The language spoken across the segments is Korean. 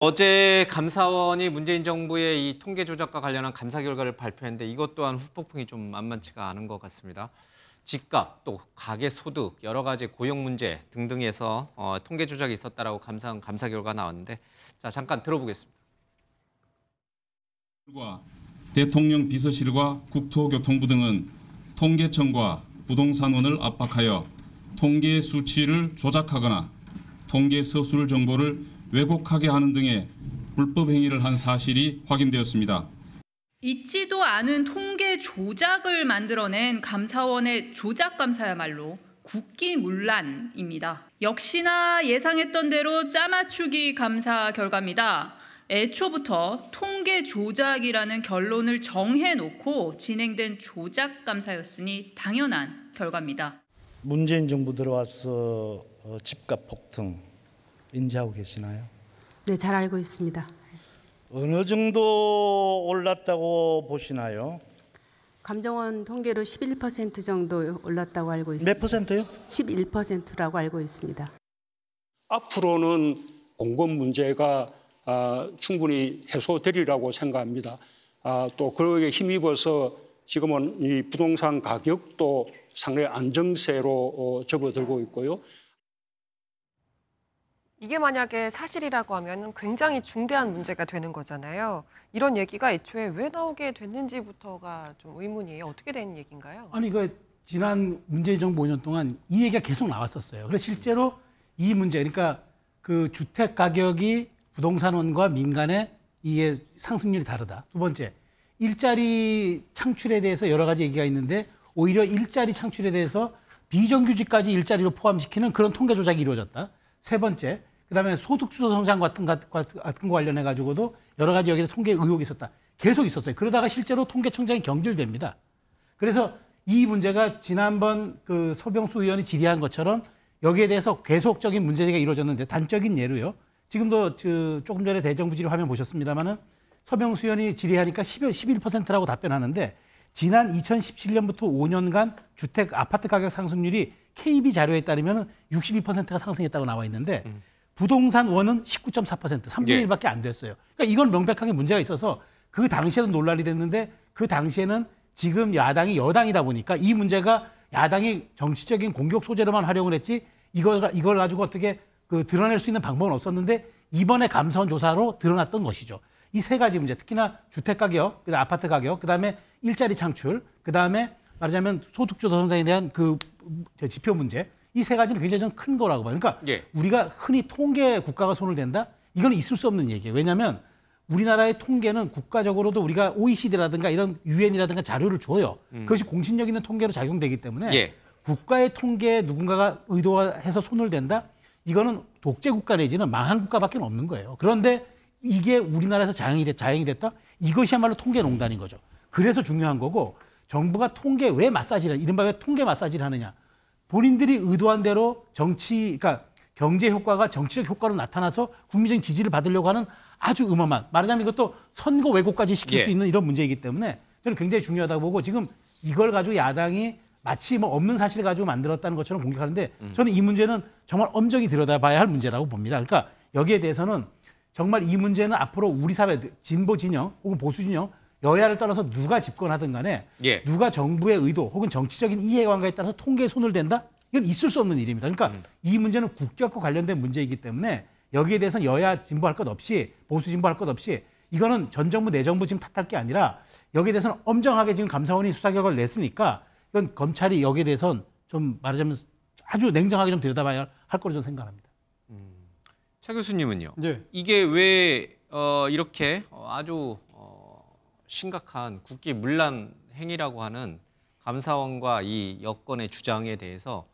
어제 감사원이 문재인 정부의 이 통계 조작과 관련한 감사 결과를 발표했는데 이것 또한 후폭풍이 좀 만만치가 않은 것 같습니다. 집값 또 가계 소득 여러 가지 고용 문제 등등에서 어, 통계 조작이 있었다라고 감사 감사 결과 나왔는데 자 잠깐 들어보겠습니다. 대통령 비서실과 국토교통부 등은 통계청과 부동산원을 압박하여 통계 수치를 조작하거나 통계 서술 정보를 왜곡하게 하는 등의 불법 행위를 한 사실이 확인되었습니다. 있지도 않은 통계 조작을 만들어낸 감사원의 조작 감사야말로 국기문란입니다. 역시나 예상했던 대로 짜맞추기 감사 결과입니다. 애초부터 통계 조작이라는 결론을 정해놓고 진행된 조작 감사였으니 당연한 결과입니다. 문재인 정부 들어와서 어, 집값 폭등, 인지하고 계시나요? 네, 잘 알고 있습니다. 어느 정도 올랐다고 보시나요? 감정원 통계로 11% 정도 올랐다고 알고 있습니다. 몇 퍼센트요? 11%라고 알고 있습니다. 앞으로는 공급 문제가 아, 충분히 해소되리라고 생각합니다. 아, 또그에 힘입어서 지금은 이 부동산 가격도 상당히 안정세로 어, 접어들고 있고요. 이게 만약에 사실이라고 하면 굉장히 중대한 문제가 되는 거잖아요. 이런 얘기가 애초에 왜 나오게 됐는지부터가 좀 의문이에요. 어떻게 된 얘기인가요? 아니 그 지난 문재인 정부 5년 동안 이 얘기가 계속 나왔었어요. 그래서 실제로 이 문제 그러니까 그 주택 가격이 부동산원과 민간의 이게 상승률이 다르다. 두 번째 일자리 창출에 대해서 여러 가지 얘기가 있는데 오히려 일자리 창출에 대해서 비정규직까지 일자리로 포함시키는 그런 통계 조작이 이루어졌다. 세 번째, 그다음에 소득주도 성장 같은, 같은 거 관련해 가지고도 여러 가지 여기서 통계 의혹이 있었다. 계속 있었어요. 그러다가 실제로 통계청장이 경질됩니다. 그래서 이 문제가 지난번 그 서병수 의원이 질의한 것처럼 여기에 대해서 계속적인 문제 제기가 이루어졌는데 단적인 예로요. 지금도 그 조금 전에 대정부 질의 화면 보셨습니다만은 서병수 의원이 질의하니까 11, 11%라고 답변하는데 지난 2017년부터 5년간 주택 아파트 가격 상승률이 KB 자료에 따르면 62%가 상승했다고 나와 있는데 음. 부동산 원은 19.4% 3분의 예. 1밖에 안 됐어요. 그러니까 이건 명백하게 문제가 있어서 그 당시에도 논란이 됐는데 그 당시에는 지금 야당이 여당이다 보니까 이 문제가 야당이 정치적인 공격 소재로만 활용을 했지 이걸 이걸 가지고 어떻게 그 드러낼 수 있는 방법은 없었는데 이번에 감사원 조사로 드러났던 것이죠. 이 세 가지 문제, 특히나 주택 가격, 그다음 아파트 가격, 그다음에 일자리 창출, 그다음에 말하자면 소득주도 성상에 대한 그 지표 문제 이세 가지는 굉장히 좀 큰 거라고 봐요. 그러니까 예. 우리가 흔히 통계 국가가 손을 댄다? 이거는 있을 수 없는 얘기예요. 왜냐하면 우리나라의 통계는 국가적으로도 우리가 OECD라든가 이런 유엔이라든가 자료를 줘요. 음. 그것이 공신력 있는 통계로 작용되기 때문에 예. 국가의 통계에 누군가가 의도해서 손을 댄다? 이거는 독재 국가 내지는 망한 국가밖에 없는 거예요. 그런데 이게 우리나라에서 자행이, 됐, 자행이 됐다? 이것이야말로 통계 농단인 거죠. 그래서 중요한 거고 정부가 통계 왜 마사지를 이른바 왜 통계 마사지를 하느냐? 본인들이 의도한 대로 정치, 그러니까 경제 효과가 정치적 효과로 나타나서 국민적인 지지를 받으려고 하는 아주 음험한 말하자면 이것도 선거 왜곡까지 시킬 예. 수 있는 이런 문제이기 때문에 저는 굉장히 중요하다고 보고 지금 이걸 가지고 야당이 마치 뭐 없는 사실 을 가지고 만들었다는 것처럼 공격하는데 음. 저는 이 문제는 정말 엄정히 들여다봐야 할 문제라고 봅니다. 그러니까 여기에 대해서는 정말 이 문제는 앞으로 우리 사회 진보 진영 혹은 보수 진영 여야를 따라서 누가 집권하든 간에 예. 누가 정부의 의도 혹은 정치적인 이해관계에 따라서 통계에 손을 댄다? 이건 있을 수 없는 일입니다. 그러니까 음. 이 문제는 국격과 관련된 문제이기 때문에 여기에 대해서는 여야 진보할 것 없이 보수 진보할 것 없이 이거는 전 정부 내 정부 지금 탓할 게 아니라 여기에 대해서는 엄정하게 지금 감사원이 수사 결과를 냈으니까 이건 검찰이 여기에 대해서는좀 말하자면 아주 냉정하게 좀 들여다봐야 할 거로 저는 생각합니다. 음. 차 교수님은요. 네. 이게 왜 어, 이렇게 어, 아주 심각한 국기 물란 행위라고 하는 감사원과 이 여권의 주장에 대해서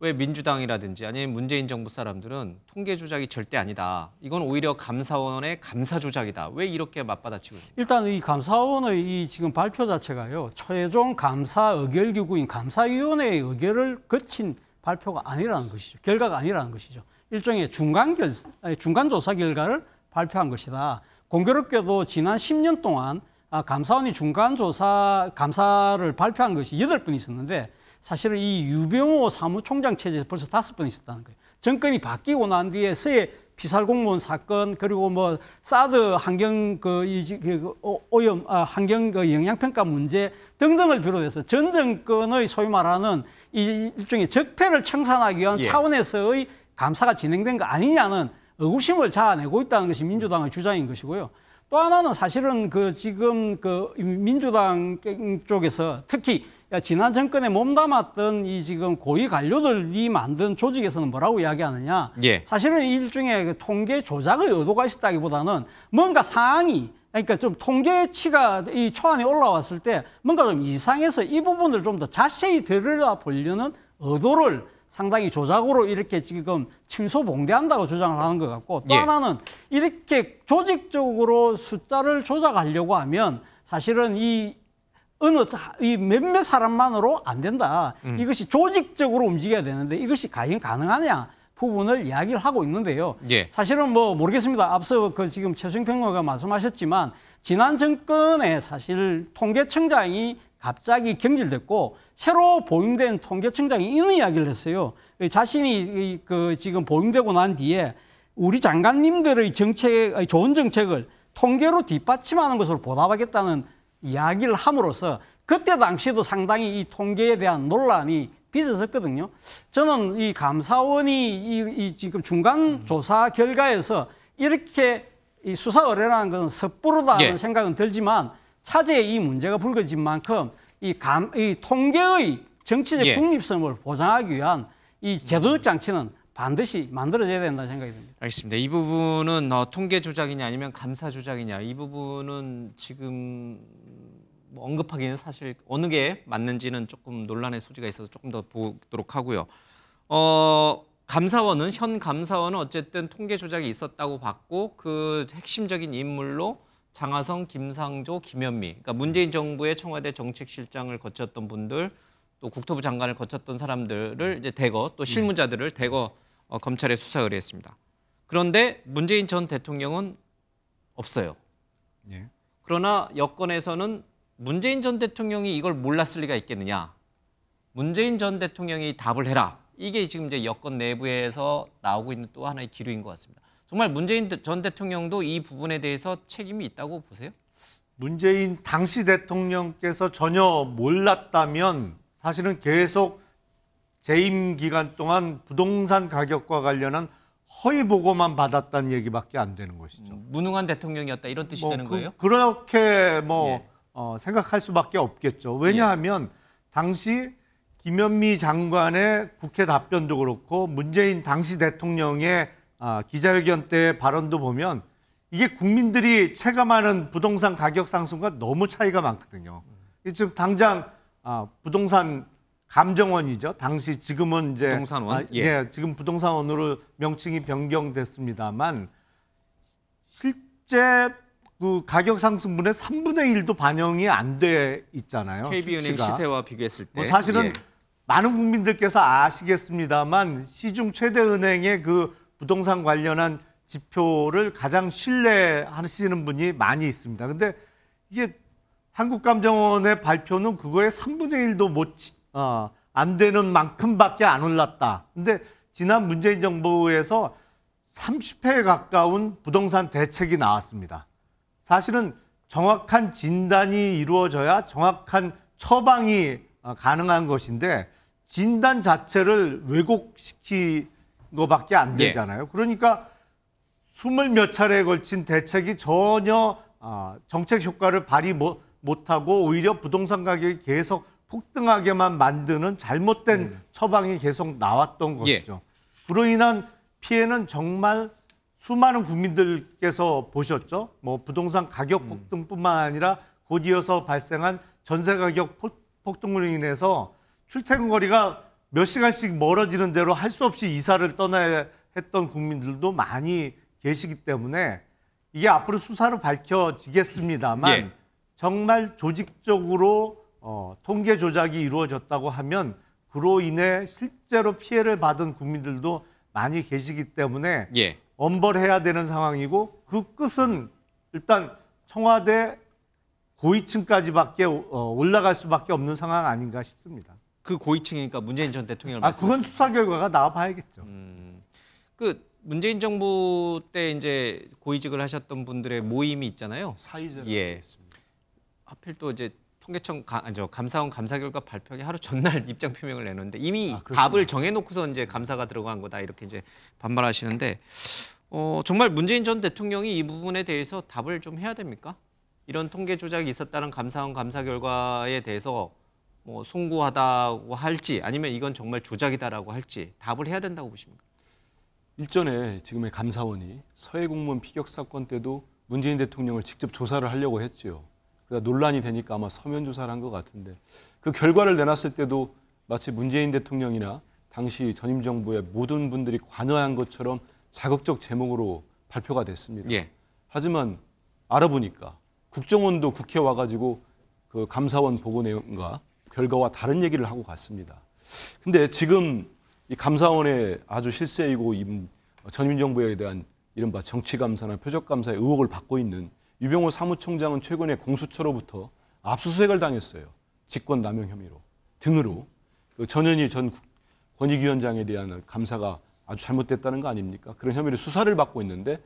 왜 민주당이라든지 아니면 문재인 정부 사람들은 통계 조작이 절대 아니다. 이건 오히려 감사원의 감사 조작이다. 왜 이렇게 맞받아치고 있습니 일단 이 감사원의 이 지금 발표 자체가요. 최종 감사 의결 기구인 감사위원회의 의결을 거친 발표가 아니라는 것이죠. 결과가 아니라는 것이죠. 일종의 중간 결 중간 조사 결과를 발표한 것이다. 공교롭게도 지난 10년 동안 아, 감사원이 중간 조사 감사를 발표한 것이 여덟 번 있었는데 사실은 이 유병호 사무총장 체제에서 벌써 다섯 번 있었다는 거예요. 정권이 바뀌고 난 뒤에 서해 피살 공무원 사건 그리고 뭐 사드 환경 그, 이지, 그 어, 오염 아, 환경 그 영향 평가 문제 등등을 비롯해서 전 정권의 소위 말하는 이 일종의 적폐를 청산하기 위한 예. 차원에서의 감사가 진행된 거 아니냐는 의구심을 자아내고 있다는 것이 민주당의 주장인 것이고요. 또 하나는 사실은 그 지금 그 민주당 쪽에서 특히 지난 정권에 몸담았던 이 지금 고위 관료들이 만든 조직에서는 뭐라고 이야기하느냐. 예. 사실은 일종의 그 통계 조작의 의도가 있었다기보다는 뭔가 상황이 그러니까 좀 통계치가 이 초안에 올라왔을 때 뭔가 좀 이상해서 이 부분을 좀 더 자세히 들여다 보려는 의도를 상당히 조작으로 이렇게 지금 침소봉대한다고 주장을 하는 것 같고 또 예. 하나는 이렇게 조직적으로 숫자를 조작하려고 하면 사실은 이 어느 이 몇몇 사람만으로 안 된다. 음. 이것이 조직적으로 움직여야 되는데 이것이 과연 가능하냐 부분을 이야기를 하고 있는데요. 예. 사실은 뭐 모르겠습니다. 앞서 그 지금 최승평의원가 말씀하셨지만 지난 정권에 사실 통계청장이 갑자기 경질됐고 새로 보임된 통계청장이 이런 이야기를 했어요. 자신이 그 지금 보임되고 난 뒤에 우리 장관님들의 정책, 좋은 정책을 통계로 뒷받침하는 것으로 보답하겠다는 이야기를 함으로써 그때 당시도 상당히 이 통계에 대한 논란이 빚어졌거든요. 저는 이 감사원이 이, 이 지금 중간 음. 조사 결과에서 이렇게 이 수사 의뢰라는 것은 섣부르다는 예. 생각은 들지만 차제의 이 문제가 불거진 만큼 이, 감, 이 통계의 정치적 예. 중립성을 보장하기 위한 이 제도적 장치는 반드시 만들어져야 된다는 생각이 듭니다. 알겠습니다. 이 부분은 어, 통계 조작이냐 아니면 감사 조작이냐 이 부분은 지금 뭐 언급하기는 사실 어느 게 맞는지는 조금 논란의 소지가 있어서 조금 더 보도록 하고요. 어, 감사원은 현 감사원은 어쨌든 통계 조작이 있었다고 봤고 그 핵심적인 인물로 장하성, 김상조, 김현미. 그러니까 문재인 정부의 청와대 정책실장을 거쳤던 분들, 또 국토부 장관을 거쳤던 사람들을 이제 대거 또 음. 실무자들을 대거 어, 검찰에 수사 의뢰했습니다. 그런데 문재인 전 대통령은 없어요. 예. 그러나 여권에서는 문재인 전 대통령이 이걸 몰랐을 리가 있겠느냐. 문재인 전 대통령이 답을 해라. 이게 지금 이제 여권 내부에서 나오고 있는 또 하나의 기류인 것 같습니다. 정말 문재인 전 대통령도 이 부분에 대해서 책임이 있다고 보세요? 문재인 당시 대통령께서 전혀 몰랐다면 사실은 계속 재임 기간 동안 부동산 가격과 관련한 허위 보고만 받았다는 얘기밖에 안 되는 것이죠. 음, 무능한 대통령이었다 이런 뜻이 뭐 되는 그, 거예요? 그렇게 뭐 예. 어, 생각할 수밖에 없겠죠. 왜냐하면 예. 당시 김현미 장관의 국회 답변도 그렇고 문재인 당시 대통령의 아, 기자회견 때 발언도 보면 이게 국민들이 체감하는 부동산 가격 상승과 너무 차이가 많거든요. 지금 당장 아, 부동산 감정원이죠. 당시 지금은 이제 부동산원 아, 예. 예. 지금 부동산원으로 명칭이 변경됐습니다만 실제 그 가격 상승분의 3분의 1도 반영이 안 돼 있잖아요. KB은행 수치가. 시세와 비교했을 때. 뭐 사실은 예. 많은 국민들께서 아시겠습니다만 시중 최대 은행의 그 부동산 관련한 지표를 가장 신뢰하시는 분이 많이 있습니다. 근데 이게 한국감정원의 발표는 그거의 3분의 1도 못, 어, 안 되는 만큼밖에 안 올랐다. 근데 지난 문재인 정부에서 30회에 가까운 부동산 대책이 나왔습니다. 사실은 정확한 진단이 이루어져야 정확한 처방이 어, 가능한 것인데 진단 자체를 왜곡시키 노밖에 안 예. 되잖아요. 예. 그러니까 스물 몇 차례에 걸친 대책이 전혀 아, 정책 효과를 발휘 못, 하고 오히려 부동산 가격이 계속 폭등하게만 만드는 잘못된 음. 처방이 계속 나왔던 예. 것이죠. 예. 그로 인한 피해는 정말 수많은 국민들께서 보셨죠. 뭐 부동산 가격 음. 폭등뿐만 아니라 곧이어서 발생한 전세 가격 폭등으로 인해서 출퇴근 거리가 몇 시간씩 멀어지는 대로 할 수 없이 이사를 떠나야 했던 국민들도 많이 계시기 때문에 이게 앞으로 수사로 밝혀지겠습니다만 예. 정말 조직적으로 어, 통계 조작이 이루어졌다고 하면 그로 인해 실제로 피해를 받은 국민들도 많이 계시기 때문에 예. 엄벌해야 되는 상황이고 그 끝은 일단 청와대 고위층까지밖에 어, 올라갈 수밖에 없는 상황 아닌가 싶습니다. 그 고위층이니까 문재인 전 대통령을 아 그건 수사 결과가 나와봐야겠죠. 음, 그 문재인 정부 때 이제 고위직을 하셨던 분들의 모임이 있잖아요. 사이즈 예. 있습니다. 하필 또 이제 통계청 가, 아, 저 감사원 감사 결과 발표하기 하루 전날 입장 표명을 내놓는데 이미 아, 답을 정해놓고서 이제 감사가 들어간 거다 이렇게 이제 반발하시는데 어, 정말 문재인 전 대통령이 이 부분에 대해서 답을 좀 해야 됩니까? 이런 통계 조작이 있었다는 감사원 감사 결과에 대해서 뭐 송구하다고 할지 아니면 이건 정말 조작이다라고 할지 답을 해야 된다고 보십니까? 일전에 지금의 감사원이 서해 공무원 피격 사건 때도 문재인 대통령을 직접 조사를 하려고 했지요. 그러다 논란이 되니까 아마 서면 조사를 한 것 같은데 그 결과를 내놨을 때도 마치 문재인 대통령이나 당시 전임 정부의 모든 분들이 관여한 것처럼 자극적 제목으로 발표가 됐습니다. 예. 하지만 알아보니까 국정원도 국회 와가지고 그 감사원 보고 내용과 결과와 다른 얘기를 하고 갔습니다. 근데 지금 이 감사원의 아주 실세이고 전임 정부에 대한 이른바 정치감사나 표적감사의 의혹을 받고 있는 유병호 사무총장은 최근에 공수처로부터 압수수색을 당했어요. 직권남용 혐의로 등으로 그 전현희 전 권익위원장에 대한 감사가 아주 잘못됐다는 거 아닙니까? 그런 혐의로 수사를 받고 있는데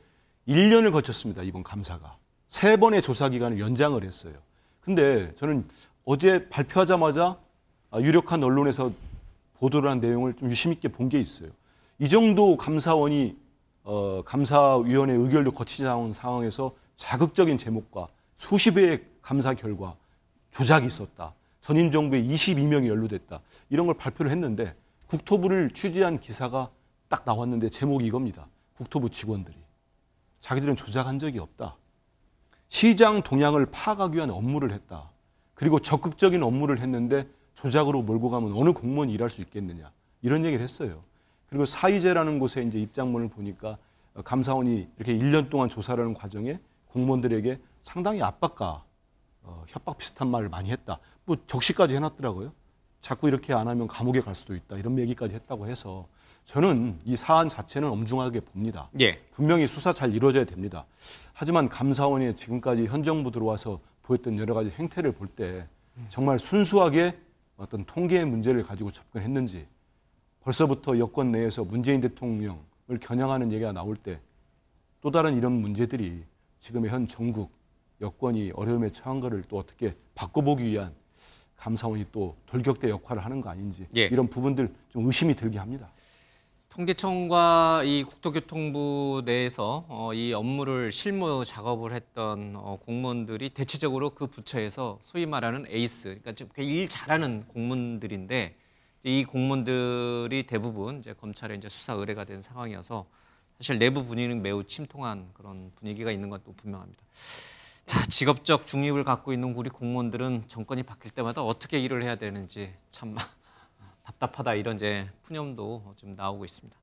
1년을 거쳤습니다. 이번 감사가 세 번의 조사 기간을 연장을 했어요. 근데 저는 어제 발표하자마자 아, 유력한 언론에서 보도를 한 내용을 좀 유심 있게 본 게 있어요. 이 정도 감사원이 어, 감사위원회 의결도 거치지 않은 상황에서 자극적인 제목과 수십 회의 감사 결과 조작이 있었다. 전임 정부에 22명이 연루됐다. 이런 걸 발표를 했는데 국토부를 취재한 기사가 딱 나왔는데 제목이 이겁니다. 국토부 직원들이 자기들은 조작한 적이 없다. 시장 동향을 파악하기 위한 업무를 했다. 그리고 적극적인 업무를 했는데 조작으로 몰고 가면 어느 공무원이 일할 수 있겠느냐 이런 얘기를 했어요. 그리고 사이제라는 곳에 이제 입장문을 보니까 어, 감사원이 이렇게 1년 동안 조사를 하는 과정에 공무원들에게 상당히 압박과 어, 협박 비슷한 말을 많이 했다. 뭐 적시까지 해놨더라고요. 자꾸 이렇게 안 하면 감옥에 갈 수도 있다. 이런 얘기까지 했다고 해서 저는 이 사안 자체는 엄중하게 봅니다. 예. 분명히 수사 잘 이루어져야 됩니다. 하지만 감사원이 지금까지 현 정부 들어와서 보였던 여러 가지 행태를 볼 때 정말 순수하게 어떤 통계의 문제를 가지고 접근했는지 벌써부터 여권 내에서 문재인 대통령을 겨냥하는 얘기가 나올 때 또 다른 이런 문제들이 지금의 현 전국 여권이 어려움에 처한 거를 또 어떻게 바꿔보기 위한 감사원이 또 돌격대 역할을 하는 거 아닌지 예. 이런 부분들 좀 의심이 들게 합니다. 통계청과 이 국토교통부 내에서 어, 이 업무를 실무 작업을 했던 어, 공무원들이 대체적으로 그 부처에서 소위 말하는 에이스, 그러니까 좀일 그 잘하는 공무원들인데 이 공무원들이 대부분 이제 검찰에 이제 수사 의뢰가 된 상황이어서 사실 내부 분위기는 매우 침통한 그런 분위기가 있는 것도 분명합니다. 자, 직업적 중립을 갖고 있는 우리 공무원들은 정권이 바뀔 때마다 어떻게 일을 해야 되는지 참 답답하다 이런 이제 푸념도 좀 나오고 있습니다.